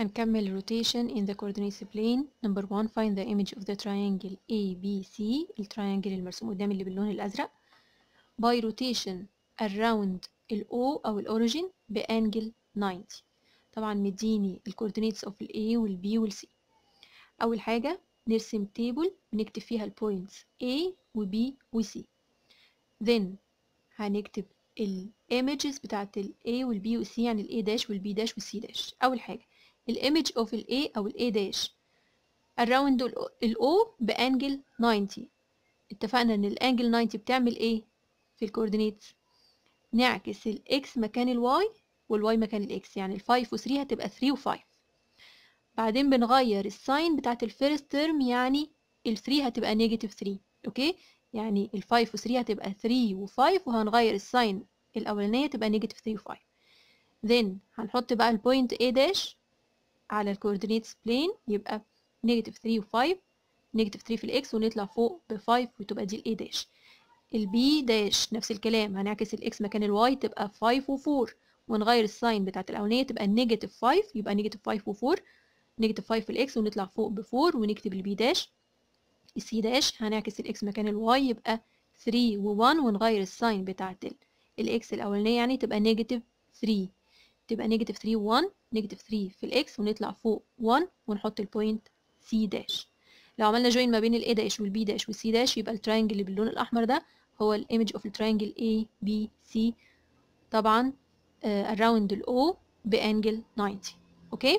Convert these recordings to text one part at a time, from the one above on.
هنكمل rotation in the coordinate plane number one find the image of the triangle ABC التريانجل المرسوم قدام اللي باللون الأزرق by rotation around ال O أو ال origin بأنجل 90 طبعا مديني الكوردينيتس of ال A وال B وال C أول حاجة نرسم تيبل بنكتب فيها البوينتس A و B و C then هنكتب الايمجز بتاعت ال A وال B وال C يعني ال A داش وال B داش وال C داش أول حاجة الايمج اوف الاي او الاي داش اراوند الاو بانجل 90 اتفقنا ان الانجل 90 بتعمل ايه في الكوردينيت نعكس الاكس مكان الواي والواي مكان الاكس يعني هتبقى وثري هتبقى ثري 5 بعدين بنغير الساين بتاعت الفيرست term يعني الثري هتبقى نيجاتيف ثري اوكي يعني هتبقى وثري هتبقى ثري 5 وهنغير الساين الاولانيه تبقى نيجاتيف ثري 5 then هنحط بقى البوينت A داش على الكوردينيتس بلين يبقى نيجاتيف 3 و5 نيجاتيف 3 في الاكس ونطلع فوق ب 5 وتبقى دي الاي داش البي داش نفس الكلام هنعكس الاكس مكان الواي تبقى 5 و4 ونغير الساين بتاعت الاولانيه تبقى نيجاتيف 5 يبقى نيجاتيف 5 و4 نيجاتيف 5 في الاكس ونطلع فوق ب 4 ونكتب البي داش السي داش هنعكس الاكس مكان الواي يبقى 3 و1 ونغير الساين بتاعت الاكس الاولانيه يعني تبقى نيجاتيف 3 تبقى نيجاتيف 3 1 نيجاتيف 3 في الاكس ونطلع فوق 1 ونحط البوينت سي داش لو عملنا جوين ما بين الاي داش والبي داش والسي داش يبقى التراينجل اللي باللون الاحمر ده هو الايمج اوف التراينجل اي بي سي طبعا اراوند الاو بانجل 90 اوكي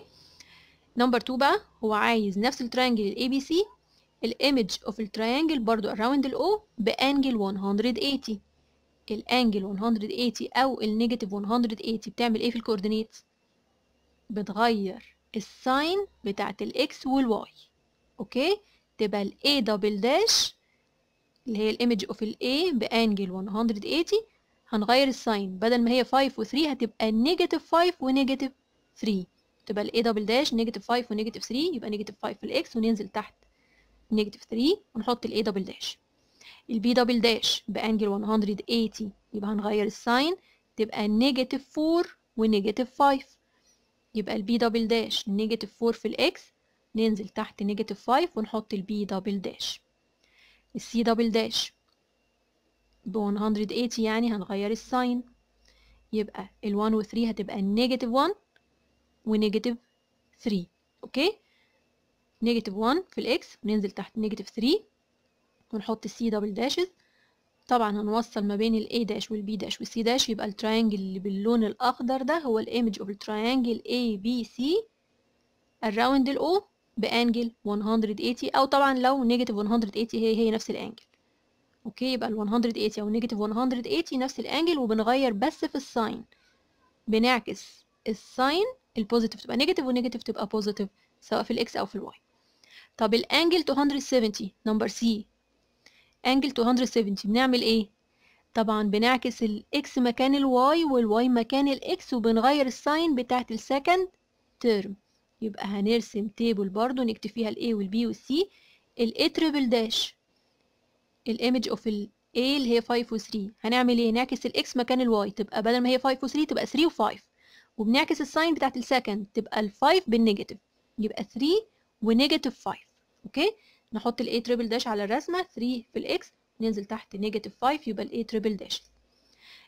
نمبر 2 بقى هو عايز نفس التراينجل الاي بي سي الايمج اوف التراينجل برضو اراوند الاو بانجل 180 الانجل 180 او النيجاتيف 180 بتعمل ايه في الكوردينيت بتغير الساين بتاعت الاكس والواي اوكي تبقى الاي دبل داش اللي هي الايمج اوف الاي بانجل 180 هنغير الساين بدل ما هي 5 و3 هتبقى نيجاتيف 5 ونيجاتيف 3 تبقى الاي دبل داش نيجاتيف 5 ونيجاتيف 3 يبقى نيجاتيف 5 في الاكس وننزل تحت نيجاتيف 3 ونحط الاي دبل داش البي دبل داش بانجل 180 يبقى هنغير الساين تبقى نيجاتيف 4 ونيجاتيف 5 يبقى البي دبل داش نيجاتيف 4 في الاكس ننزل تحت نيجاتيف 5 ونحط البي دبل داش السي دبل داش ب 180 يعني هنغير الساين يبقى ال 1 و 3 هتبقى نيجاتيف 1 ونيجاتيف 3 اوكي نيجاتيف 1 في الاكس وننزل تحت نيجاتيف 3 ونحط سي دبل داشز طبعا هنوصل ما بين الاي داش والبي داش والسي داش يبقى الترينجل اللي باللون الأخضر ده هو الإيمج أوف الترينجل التراينجل ABC الراوند ال O بأنجل 180 أو طبعا لو نيجاتيف 180 هي هي نفس الأنجل أوكي يبقى ال 180 أو نيجاتيف 180 نفس الأنجل وبنغير بس في الساين بنعكس الساين البوزيتيف تبقى نيجاتيف والنيجاتيف تبقى بوزيتيف سواء في الإكس أو في الواي طب الأنجل 270 نمبر سي angle 270 بنعمل ايه طبعا بنعكس الاكس مكان الواي والواي مكان الاكس وبنغير الساين بتاعت السكند تيرم يبقى هنرسم تيبل برضو نكتب فيها الاي والبي والسي الاي تريبل داش الايمج اوف الاي اللي هي 5 و3 هنعمل ايه نعكس الاكس مكان الواي تبقى بدل ما هي 5 و3 تبقى 3 و5 وبنعكس الساين بتاعت السكند تبقى ال5 بالنيجاتيف يبقى 3 ونيجاتيف 5 اوكي نحط الـ A تريبل داش على الرسمه 3 في الـ X ننزل تحت نيجاتيف 5 يبقى الـ الاي تريبل داش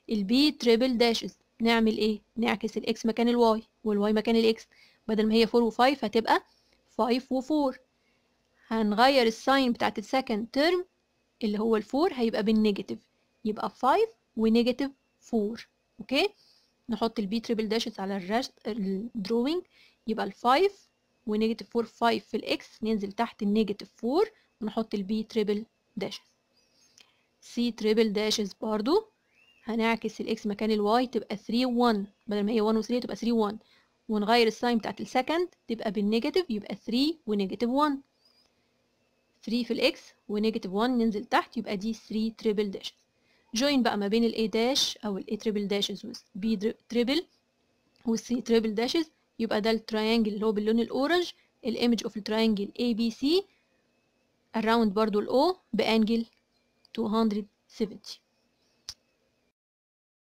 B تريبل داشز نعمل ايه نعكس الـ X مكان الـ Y والـ Y مكان الـ X بدل ما هي 4 و5 هتبقى 5 و4 هنغير الساين بتاعت الـ second term اللي هو الـ 4 هيبقى بالنيجاتيف يبقى 5 ونيجاتيف 4 اوكي نحط الـ B تريبل داشز على الـ drawing يبقى الـ 5 ونيجاتيف 4 5 في الاكس ننزل تحت النيجاتيف 4 ونحط البي تريبل داش سي تريبل داشز برضو هنعكس الاكس مكان الواي تبقى 3 1 بدل ما هي 1 و 3 تبقى 3 1 ونغير الساين بتاعت السكند تبقى بالنيجاتيف يبقى 3 ونيجاتيف 1 3 في الاكس ونيجاتيف 1 ننزل تحت يبقى دي 3 تريبل داش جوين بقى ما بين الاي داش او الاي تريبل داشز والبي تريبل والسي تريبل داشز يبقى ده التريانجل اللي هو باللون الاورنج الايمج اوف التريانجل اي بي سي اراوند برضو الاو بانجل 270